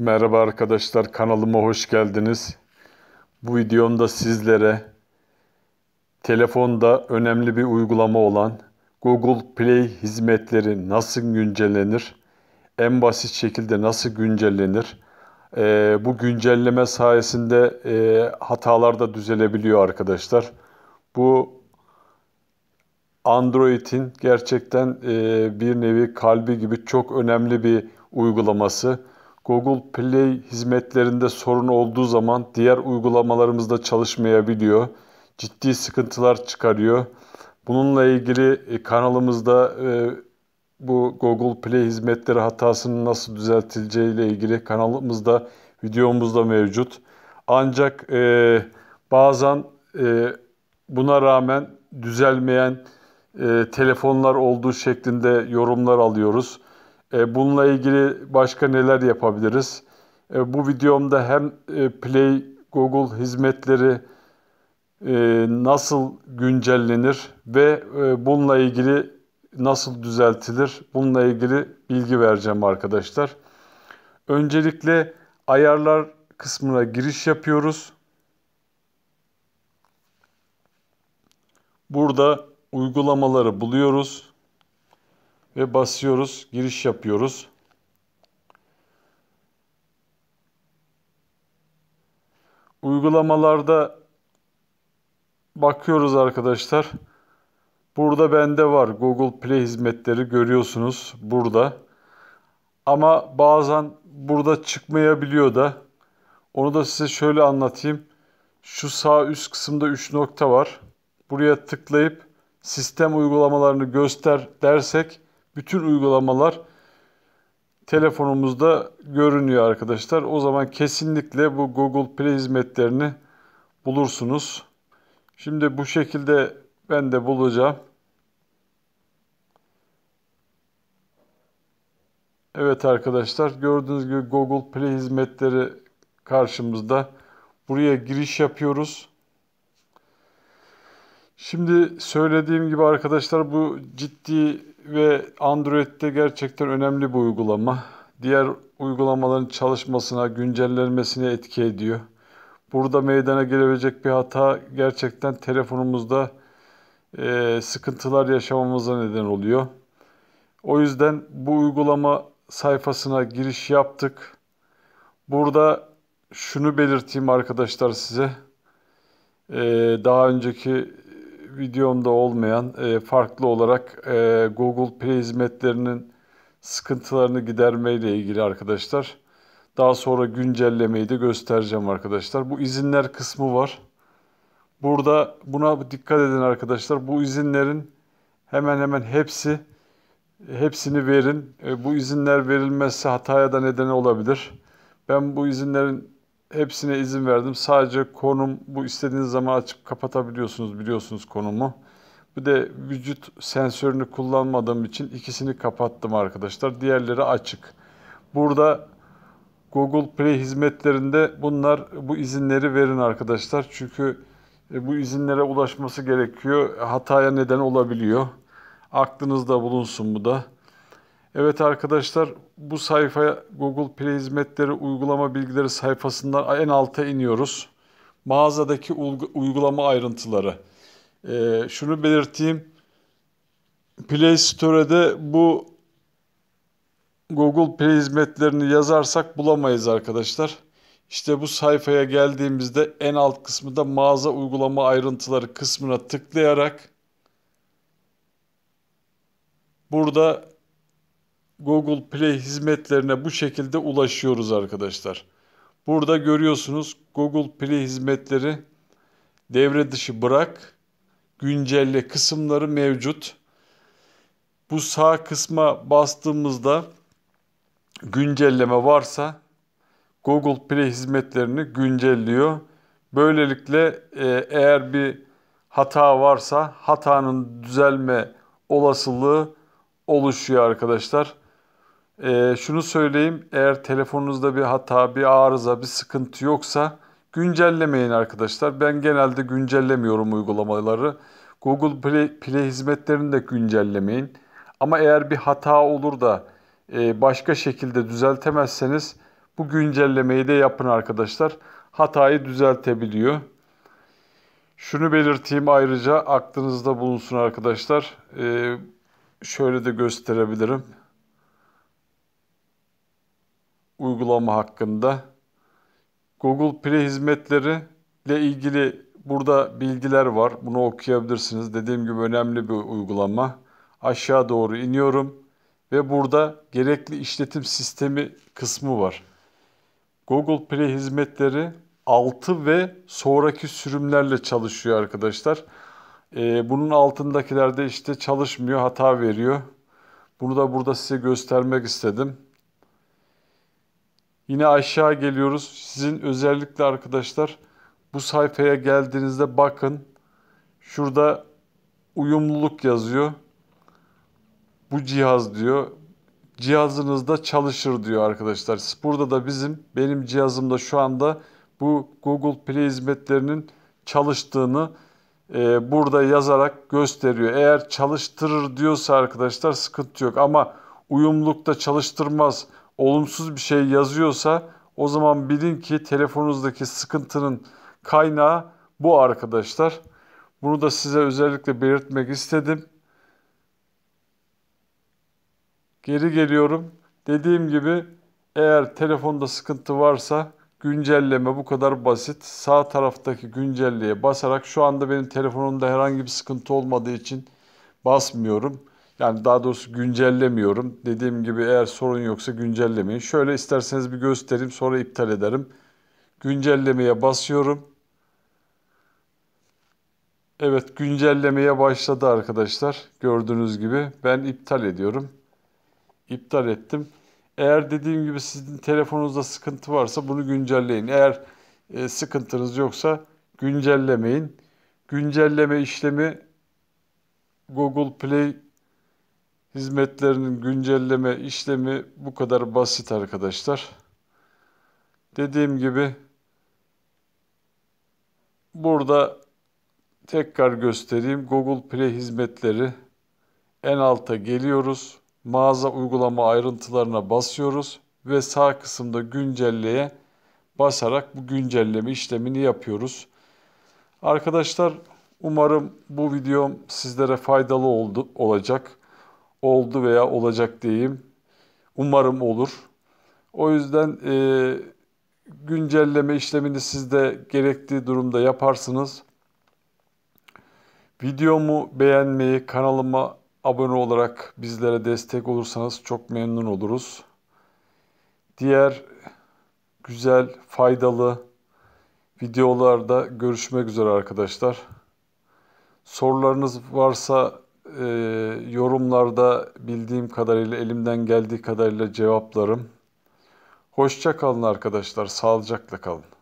Merhaba arkadaşlar kanalıma hoş geldiniz. Bu videomda sizlere telefonda önemli bir uygulama olan Google Play hizmetleri nasıl güncellenir? En basit şekilde nasıl güncellenir? Ee, bu güncelleme sayesinde e, hatalar da düzelebiliyor arkadaşlar. Bu Android'in gerçekten e, bir nevi kalbi gibi çok önemli bir uygulaması. Google Play hizmetlerinde sorun olduğu zaman diğer uygulamalarımızda çalışmayabiliyor. Ciddi sıkıntılar çıkarıyor. Bununla ilgili e, kanalımızda e, bu Google Play hizmetleri hatasının nasıl düzeltileceği ile ilgili kanalımızda videomuzda mevcut. Ancak e, bazen buna rağmen düzelmeyen telefonlar olduğu şeklinde yorumlar alıyoruz. E, bununla ilgili başka neler yapabiliriz? E, bu videomda hem e, Play Google hizmetleri nasıl güncellenir ve bununla ilgili nasıl düzeltilir? Bununla ilgili bilgi vereceğim arkadaşlar. Öncelikle ayarlar kısmına giriş yapıyoruz. Burada uygulamaları buluyoruz ve basıyoruz. Giriş yapıyoruz. Uygulamalarda bakıyoruz arkadaşlar. Burada bende var. Google Play hizmetleri görüyorsunuz burada. Ama bazen burada çıkmayabiliyor da. Onu da size şöyle anlatayım. Şu sağ üst kısımda 3 nokta var. Buraya tıklayıp sistem uygulamalarını göster dersek bütün uygulamalar telefonumuzda görünüyor arkadaşlar. O zaman kesinlikle bu Google Play hizmetlerini bulursunuz. Şimdi bu şekilde ben de bulacağım. Evet arkadaşlar gördüğünüz gibi Google Play hizmetleri karşımızda. Buraya giriş yapıyoruz. Şimdi söylediğim gibi arkadaşlar bu ciddi ve Android'de gerçekten önemli bir uygulama. Diğer uygulamaların çalışmasına, güncellenmesine etki ediyor. Burada meydana gelebilecek bir hata gerçekten telefonumuzda e, sıkıntılar yaşamamıza neden oluyor. O yüzden bu uygulama sayfasına giriş yaptık. Burada şunu belirteyim arkadaşlar size. Ee, daha önceki videomda olmayan e, farklı olarak e, Google Play hizmetlerinin sıkıntılarını gidermeyle ilgili arkadaşlar. Daha sonra güncellemeyi de göstereceğim arkadaşlar. Bu izinler kısmı var. Burada buna dikkat edin arkadaşlar. Bu izinlerin hemen hemen hepsi hepsini verin. E, bu izinler verilmezse hataya da neden olabilir. Ben bu izinlerin hepsine izin verdim. Sadece konum bu istediğiniz zaman açıp kapatabiliyorsunuz biliyorsunuz konumu. Bir de vücut sensörünü kullanmadığım için ikisini kapattım arkadaşlar. Diğerleri açık. Burada Google Play hizmetlerinde bunlar bu izinleri verin arkadaşlar. Çünkü e, bu izinlere ulaşması gerekiyor. Hataya neden olabiliyor. Aklınızda bulunsun bu da. Evet arkadaşlar bu sayfaya Google Play Hizmetleri uygulama bilgileri sayfasından en alta iniyoruz. Mağazadaki uygulama ayrıntıları. Ee, şunu belirteyim. Play Store'de bu Google Play hizmetlerini yazarsak bulamayız arkadaşlar. İşte bu sayfaya geldiğimizde en alt kısmında mağaza uygulama ayrıntıları kısmına tıklayarak burada Google Play hizmetlerine bu şekilde ulaşıyoruz arkadaşlar. Burada görüyorsunuz Google Play hizmetleri devre dışı bırak güncelle kısımları mevcut. Bu sağ kısma bastığımızda güncelleme varsa Google Play hizmetlerini güncelliyor. Böylelikle e, eğer bir hata varsa hatanın düzelme olasılığı oluşuyor arkadaşlar. E, şunu söyleyeyim eğer telefonunuzda bir hata, bir arıza, bir sıkıntı yoksa güncellemeyin arkadaşlar. Ben genelde güncellemiyorum uygulamaları. Google Play, Play hizmetlerini de güncellemeyin. Ama eğer bir hata olur da e, başka şekilde düzeltemezseniz bu güncellemeyi de yapın arkadaşlar. Hatayı düzeltebiliyor. Şunu belirteyim ayrıca aklınızda bulunsun arkadaşlar. Ee, şöyle de gösterebilirim uygulama hakkında Google Play hizmetleri ile ilgili burada bilgiler var. Bunu okuyabilirsiniz. Dediğim gibi önemli bir uygulama. Aşağı doğru iniyorum ve burada gerekli işletim sistemi kısmı var. Google Play hizmetleri 6 ve sonraki sürümlerle çalışıyor arkadaşlar. Ee, bunun altındakilerde işte çalışmıyor, hata veriyor. Bunu da burada size göstermek istedim. Yine aşağı geliyoruz. Sizin özellikle arkadaşlar bu sayfaya geldiğinizde bakın. Şurada uyumluluk yazıyor. Bu cihaz diyor. Cihazınızda çalışır diyor arkadaşlar. Burada da bizim benim cihazımda şu anda bu Google Play hizmetlerinin çalıştığını e, burada yazarak gösteriyor. Eğer çalıştırır diyorsa arkadaşlar sıkıntı yok ama uyumlulukta çalıştırmaz olumsuz bir şey yazıyorsa o zaman bilin ki telefonunuzdaki sıkıntının kaynağı bu arkadaşlar. Bunu da size özellikle belirtmek istedim. Geri geliyorum. Dediğim gibi eğer telefonda sıkıntı varsa güncelleme bu kadar basit. Sağ taraftaki güncelleye basarak şu anda benim telefonumda herhangi bir sıkıntı olmadığı için basmıyorum. Yani daha doğrusu güncellemiyorum. Dediğim gibi eğer sorun yoksa güncellemeyin. Şöyle isterseniz bir göstereyim sonra iptal ederim. Güncellemeye basıyorum. Evet güncellemeye başladı arkadaşlar. Gördüğünüz gibi ben iptal ediyorum. İptal ettim. Eğer dediğim gibi sizin telefonunuzda sıkıntı varsa bunu güncelleyin. Eğer e, sıkıntınız yoksa güncellemeyin. Güncelleme işlemi Google Play hizmetlerinin güncelleme işlemi bu kadar basit arkadaşlar. Dediğim gibi burada tekrar göstereyim. Google Play hizmetleri en alta geliyoruz. Mağaza uygulama ayrıntılarına basıyoruz ve sağ kısımda güncelleye basarak bu güncelleme işlemini yapıyoruz. Arkadaşlar umarım bu videom sizlere faydalı oldu, olacak oldu veya olacak diyeyim. Umarım olur. O yüzden e, güncelleme işlemini siz de gerektiği durumda yaparsınız. Videomu beğenmeyi, kanalıma abone olarak bizlere destek olursanız çok memnun oluruz. Diğer güzel, faydalı videolarda görüşmek üzere arkadaşlar. Sorularınız varsa e, yorumlarda bildiğim kadarıyla elimden geldiği kadarıyla cevaplarım. Hoşça kalın arkadaşlar. Sağlıcakla kalın.